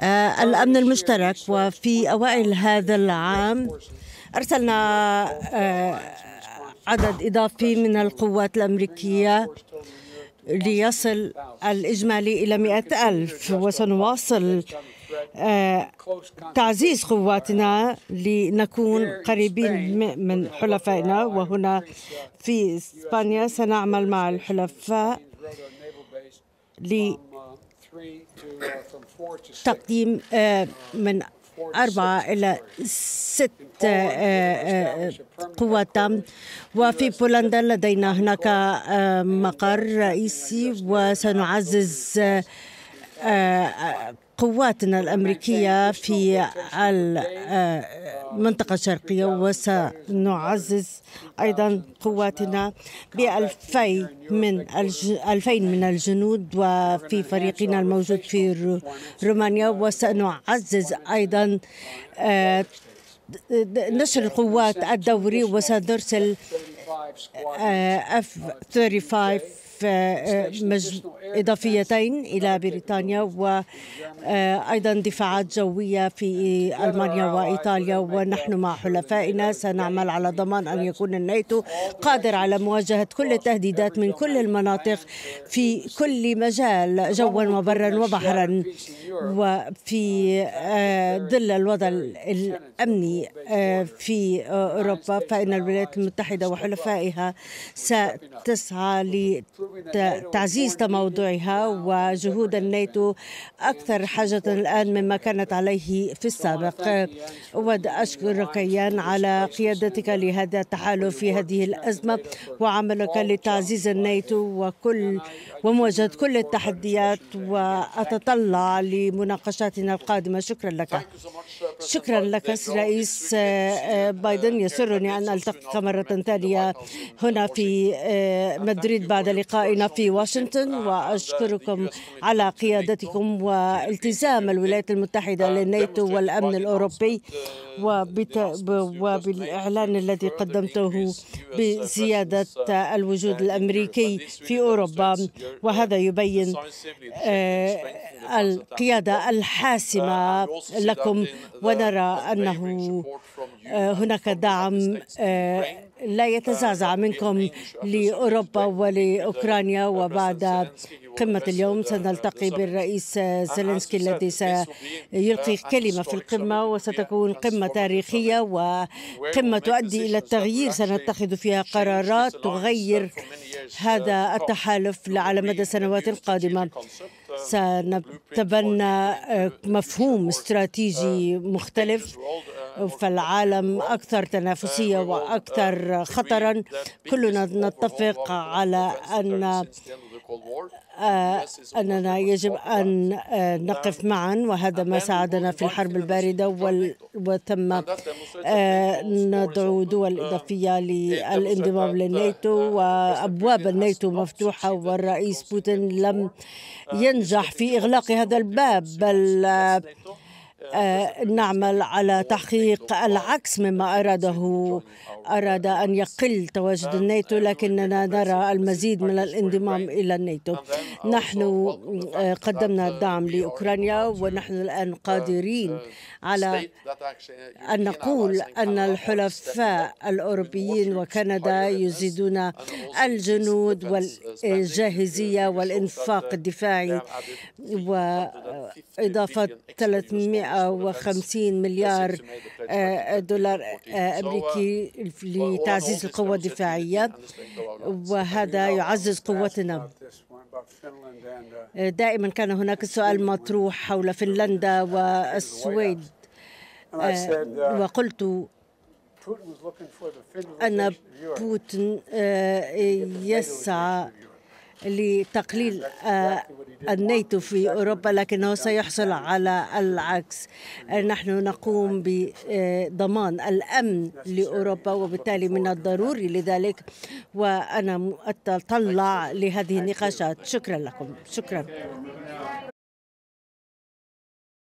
آه، الأمن المشترك وفي أوائل هذا العام أرسلنا آه، عدد إضافي من القوات الأمريكية ليصل الإجمالي إلى مئة ألف وسنواصل آه، تعزيز قواتنا لنكون قريبين من حلفائنا وهنا في إسبانيا سنعمل مع الحلفاء Uh, تقديم آه، uh, من أربعة إلى ست آه، آه، قوة وفي بولندا لدينا هناك مقر رئيسي وسنعزز قواتنا الأمريكية في المنطقة الشرقية وسنعزز أيضا قواتنا بألفي من ألفين من الجنود وفي فريقنا الموجود في رومانيا وسنعزز أيضا آه، نشر القوات الدوري وسنرسل اف 35 إضافيتين إلى بريطانيا وأيضا آه، دفاعات جوية في ألمانيا وإيطاليا ونحن مع حلفائنا سنعمل على ضمان أن يكون الناتو قادر على مواجهة كل التهديدات من كل المناطق في كل مجال جوا وبرا وبحرا وفي آه، ظل الوضع الأمني آه، في أوروبا فإن الولايات المتحدة وحلفائها ستسعى لتعزيز تموضع موضوعها وجهود الناتو أكثر حاجة الآن مما كانت عليه في السابق أود أشكرك يان على قيادتك لهذا التحالف في هذه الأزمة وعملك لتعزيز الناتو وكل ومواجهة كل التحديات وأتطلع لمناقشاتنا القادمة شكرا لك شكرا لك رئيس آه، آه، بايدن يسرني أن ألتقيك مرة ثانية هنا في آه، مدريد بعد لقائنا في واشنطن وأشكركم على قيادتكم والتزام الولايات المتحدة للناتو والأمن الأوروبي وبالإعلان الذي قدمته بزيادة الوجود الأمريكي في أوروبا وهذا يبين القيادة الحاسمة لكم ونرى أنه آه، هناك دعم آه، لا يتزعزع منكم لأوروبا ولأوكرانيا وبعد قمة اليوم سنلتقي بالرئيس زيلينسكي الذي سيلقي كلمة في القمة وستكون قمة تاريخية وقمة تؤدي إلى التغيير سنتخذ فيها قرارات تغير هذا التحالف على مدى السنوات القادمة سنتبنى آه، مفهوم استراتيجي مختلف فالعالم أكثر تنافسية وأكثر خطرا كلنا نتفق على أن آه، أننا يجب أن آه، نقف معا وهذا ما ساعدنا في الحرب الباردة وتم آه، ندعو دول uh, إضافية للانضمام للناتو uh, وأبواب الناتو مفتوحة والرئيس بوتين لم uh, ينجح في إغلاق هذا الباب بل آه، نعمل على تحقيق العكس مما أراده أراد أن يقل تواجد الناتو لكننا نرى المزيد من الانضمام إلى الناتو نحن آه، قدمنا الدعم لأوكرانيا ونحن الآن قادرين على أن نقول أن الحلفاء الأوروبيين وكندا يزيدون الجنود والجاهزية والإنفاق الدفاعي إضافة 350 مليار آه، دولار آه، أمريكي لتعزيز القوة الدفاعية وهذا يعزز قوتنا آه، دائما كان هناك سؤال مطروح حول فنلندا والسويد وقلت أن بوتين يسعى لتقليل آه، الناتو في أوروبا لكنه سيحصل على العكس نحن نقوم بضمان الأمن لأوروبا وبالتالي من الضروري لذلك وأنا أتطلع لهذه النقاشات شكرا لكم شكرا